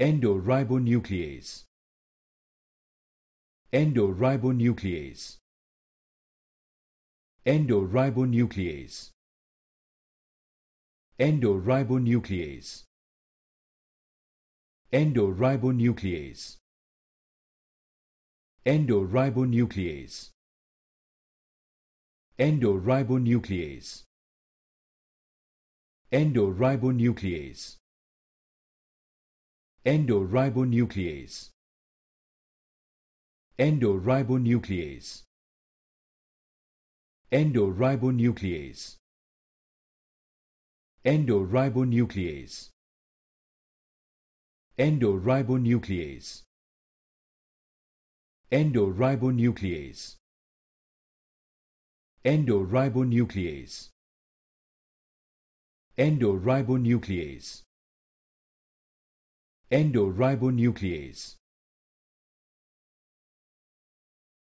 Endoribonuclease Endoribonuclease Endoribonuclease Endoribonuclease Endoribonuclease Endoribonuclease Endoribonuclease Endoribonuclease Endoribonuclease. Endoribonuclease. Endoribonuclease. Endoribonuclease. Endoribonuclease. Endoribonuclease. Endoribonuclease. Endoribonuclease. Endoribonuclease